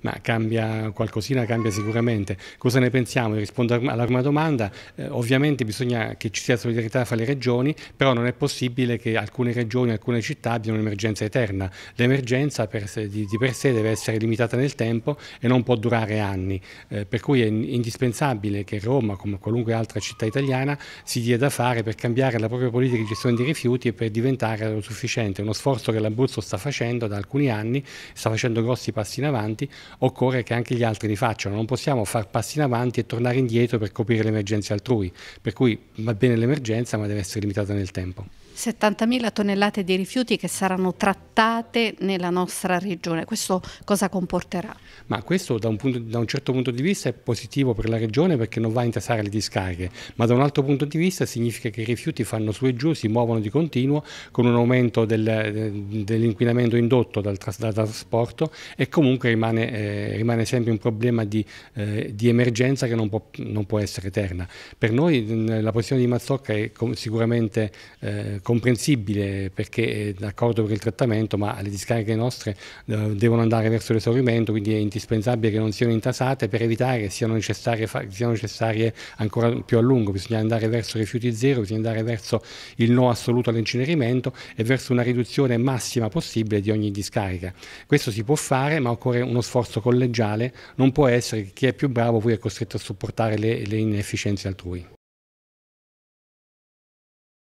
Ma cambia qualcosina, cambia sicuramente. Cosa ne pensiamo? Rispondo alla prima domanda. Eh, ovviamente bisogna che ci sia solidarietà fra le regioni, però non è possibile che alcune regioni, alcune città abbiano un'emergenza eterna. L'emergenza di, di, per sé deve essere limitata nel tempo e non può durare anni. Eh, per cui è indispensabile che Roma, come qualunque altra città italiana, si dia da fare per cambiare la propria politica di gestione dei rifiuti e per diventare autosufficiente. Uno sforzo che l'Abruzzo sta facendo da alcuni anni, sta facendo grossi passi in avanti occorre che anche gli altri li facciano. Non possiamo far passi in avanti e tornare indietro per coprire le emergenze altrui. Per cui va bene l'emergenza, ma deve essere limitata nel tempo. 70.000 tonnellate di rifiuti che saranno trattate nella nostra regione. Questo cosa comporterà? Ma questo da un, punto, da un, certo punto di vista è positivo per la regione perché non va a intasare le discariche, ma da un altro punto di vista significa che i rifiuti fanno su e giù, si muovono di continuo con un aumento del, eh, dell'inquinamento indotto dal, dal trasporto e comunque rimane rimane, eh, rimane sempre un problema di, eh, di emergenza che non può, non può, essere eterna. Per noi mm, la posizione di Mazzocca è com sicuramente eh, comprensibile perché è d'accordo per il trattamento, ma le discariche nostre eh, devono andare verso l'esaurimento, quindi è indispensabile che non siano intasate per evitare che siano necessarie, siano necessarie ancora più a lungo. Bisogna andare verso rifiuti zero, bisogna andare verso il no assoluto all'incenerimento e verso una riduzione massima possibile di ogni discarica. Questo si può fare, ma occorre un uno sforzo collegiale, non può essere che chi è più bravo poi è costretto a sopportare le, le inefficienze altrui.